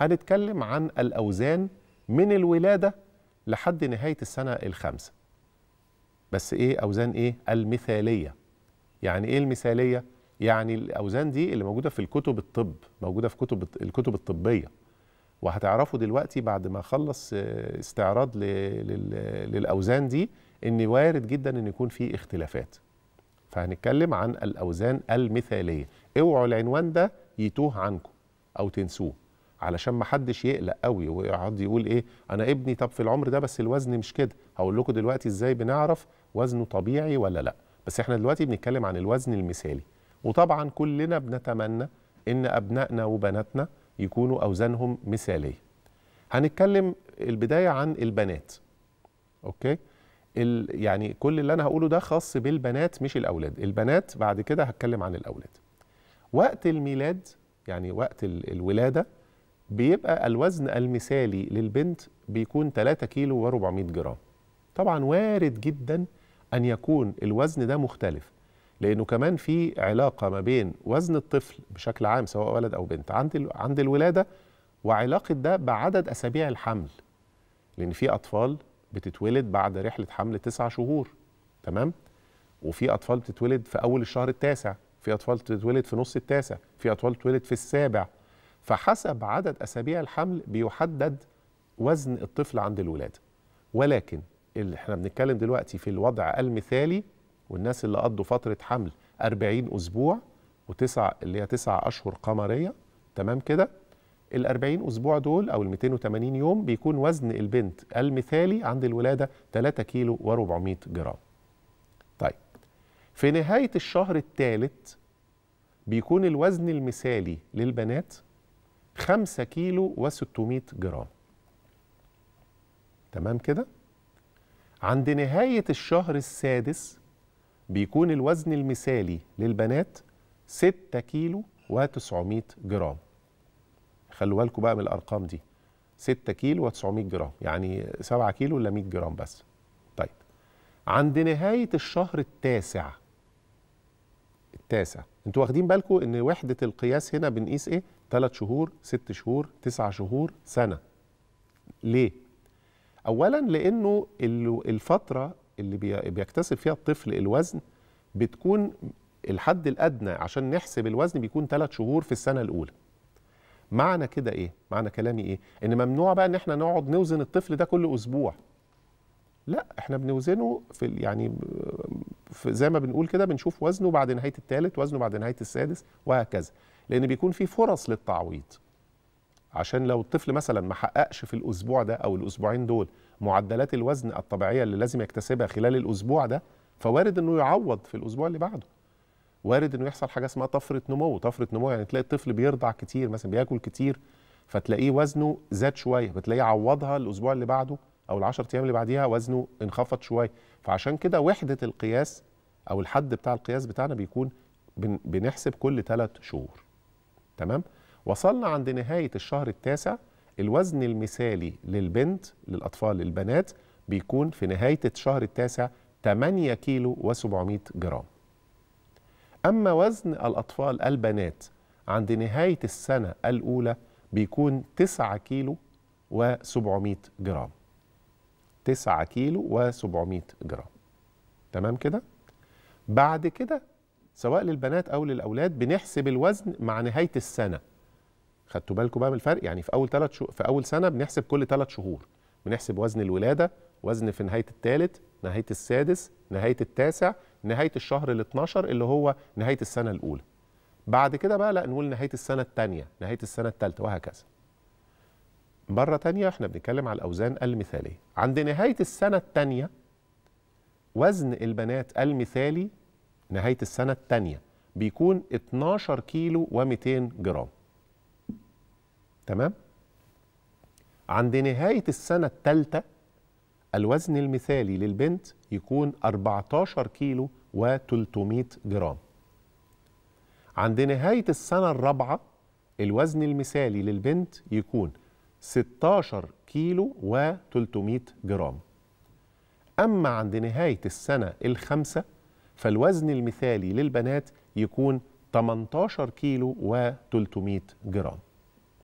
هنتكلم عن الأوزان من الولادة لحد نهاية السنة الخامسة بس إيه أوزان إيه؟ المثالية يعني إيه المثالية؟ يعني الأوزان دي اللي موجودة في الكتب الطب موجودة في كتب الكتب الطبية وهتعرفوا دلوقتي بعد ما أخلص آه، استعراض للأوزان دي إن وارد جدا إن يكون في اختلافات فهنتكلم عن الأوزان المثالية اوعوا العنوان ده يتوه عنكم أو تنسوه علشان ما حدش يقلق قوي ويقعد يقول ايه انا ابني طب في العمر ده بس الوزن مش كده هقول لكم دلوقتي ازاي بنعرف وزنه طبيعي ولا لا بس احنا دلوقتي بنتكلم عن الوزن المثالي وطبعا كلنا بنتمنى ان ابنائنا وبناتنا يكونوا اوزانهم مثاليه هنتكلم البدايه عن البنات اوكي ال يعني كل اللي انا هقوله ده خاص بالبنات مش الاولاد البنات بعد كده هتكلم عن الاولاد وقت الميلاد يعني وقت الولاده بيبقى الوزن المثالي للبنت بيكون 3 كيلو و400 جرام طبعا وارد جدا أن يكون الوزن ده مختلف لأنه كمان في علاقة ما بين وزن الطفل بشكل عام سواء ولد أو بنت عند عند الولادة وعلاقة ده بعدد أسابيع الحمل لأن في أطفال بتتولد بعد رحلة حمل تسعة شهور تمام وفي أطفال بتتولد في أول الشهر التاسع في أطفال بتتولد في نص التاسع في أطفال بتتولد في السابع فحسب عدد أسابيع الحمل بيحدد وزن الطفل عند الولادة ولكن اللي احنا بنتكلم دلوقتي في الوضع المثالي والناس اللي قضوا فترة حمل 40 أسبوع وتسع اللي هي تسع أشهر قمرية تمام كده ال 40 أسبوع دول أو ال 280 يوم بيكون وزن البنت المثالي عند الولادة 3 كيلو و400 جرام طيب في نهاية الشهر الثالث بيكون الوزن المثالي للبنات 5 كيلو و600 جرام تمام كده عند نهاية الشهر السادس بيكون الوزن المثالي للبنات 6 كيلو و900 جرام خلوا بالكم بقى من الأرقام دي 6 كيلو و900 جرام يعني 7 كيلو ولا 100 جرام بس طيب عند نهاية الشهر التاسع التاسع انتوا واخدين بالكم ان وحدة القياس هنا بنقيس ايه ثلاث شهور ست شهور تسعة شهور سنة ليه؟ أولا لأنه الفترة اللي بيكتسب فيها الطفل الوزن بتكون الحد الأدنى عشان نحسب الوزن بيكون ثلاث شهور في السنة الأولى معنى كده إيه؟ معنى كلامي إيه؟ إن ممنوع بقى إن إحنا نقعد نوزن الطفل ده كل أسبوع لا احنا بنوزنه في يعني في زي ما بنقول كده بنشوف وزنه بعد نهايه الثالث وزنه بعد نهايه السادس وهكذا لان بيكون في فرص للتعويض عشان لو الطفل مثلا ما حققش في الاسبوع ده او الاسبوعين دول معدلات الوزن الطبيعيه اللي لازم يكتسبها خلال الاسبوع ده فوارد انه يعوض في الاسبوع اللي بعده وارد انه يحصل حاجه اسمها طفره نمو طفره نمو يعني تلاقي الطفل بيرضع كتير مثلا بياكل كتير فتلاقيه وزنه زاد شويه بتلاقيه عوضها الاسبوع اللي بعده او ال10 ايام اللي بعديها وزنه انخفض شويه فعشان كده وحده القياس او الحد بتاع القياس بتاعنا بيكون بنحسب كل 3 شهور تمام وصلنا عند نهايه الشهر التاسع الوزن المثالي للبنت للاطفال للبنات بيكون في نهايه الشهر التاسع 8 كيلو و700 جرام اما وزن الاطفال البنات عند نهايه السنه الاولى بيكون 9 كيلو و700 جرام 9 كيلو و700 جرام تمام كده بعد كده سواء للبنات او للاولاد بنحسب الوزن مع نهايه السنه خدتوا بالكم بقى من الفرق يعني في اول ثلاث شو... في اول سنه بنحسب كل ثلاث شهور بنحسب وزن الولاده وزن في نهايه الثالث نهايه السادس نهايه التاسع نهايه الشهر ال 12 اللي هو نهايه السنه الاولى بعد كده بقى لا نقول نهايه السنه الثانيه نهايه السنه الثالثه وهكذا مره ثانيه احنا بنتكلم على الاوزان المثاليه عند نهايه السنه الثانيه وزن البنات المثالي نهايه السنه الثانيه بيكون 12 كيلو و200 جرام تمام عند نهايه السنه الثالثه الوزن المثالي للبنت يكون 14 كيلو و300 جرام عند نهايه السنه الرابعه الوزن المثالي للبنت يكون 16 كيلو و300 جرام أما عند نهاية السنة الخامسة فالوزن المثالي للبنات يكون 18 كيلو و 300 جرام